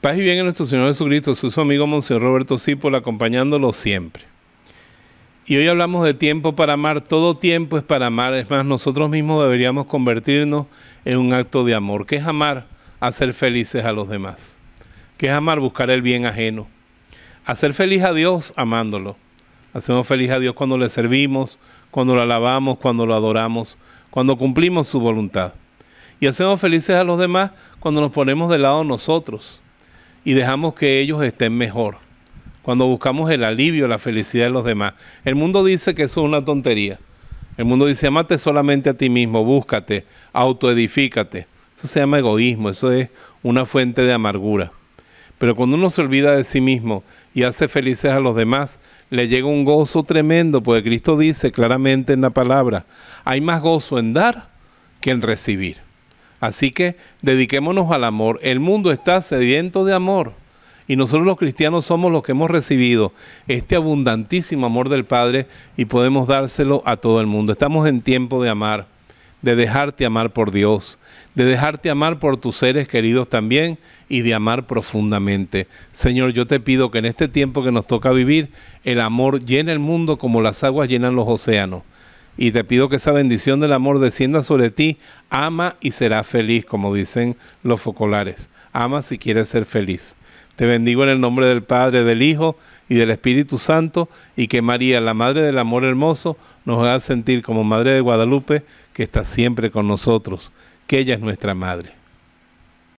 Paz y bien en nuestro Señor Jesucristo, su amigo Monseñor Roberto Cipol, acompañándolo siempre. Y hoy hablamos de tiempo para amar, todo tiempo es para amar, es más, nosotros mismos deberíamos convertirnos en un acto de amor. ¿Qué es amar? Hacer felices a los demás. ¿Qué es amar? Buscar el bien ajeno. Hacer feliz a Dios amándolo. Hacemos feliz a Dios cuando le servimos, cuando lo alabamos, cuando lo adoramos, cuando cumplimos su voluntad. Y hacemos felices a los demás cuando nos ponemos de lado nosotros y dejamos que ellos estén mejor. Cuando buscamos el alivio, la felicidad de los demás. El mundo dice que eso es una tontería. El mundo dice, amate solamente a ti mismo, búscate, autoedifícate. Eso se llama egoísmo, eso es una fuente de amargura. Pero cuando uno se olvida de sí mismo y hace felices a los demás, le llega un gozo tremendo, porque Cristo dice claramente en la palabra, hay más gozo en dar que en recibir. Así que dediquémonos al amor. El mundo está sediento de amor. Y nosotros los cristianos somos los que hemos recibido este abundantísimo amor del Padre y podemos dárselo a todo el mundo. Estamos en tiempo de amar, de dejarte amar por Dios, de dejarte amar por tus seres queridos también y de amar profundamente. Señor, yo te pido que en este tiempo que nos toca vivir, el amor llene el mundo como las aguas llenan los océanos y te pido que esa bendición del amor descienda sobre ti. Ama y será feliz, como dicen los focolares. Ama si quieres ser feliz. Te bendigo en el nombre del Padre, del Hijo y del Espíritu Santo, y que María, la Madre del Amor Hermoso, nos haga sentir como Madre de Guadalupe, que está siempre con nosotros, que ella es nuestra Madre.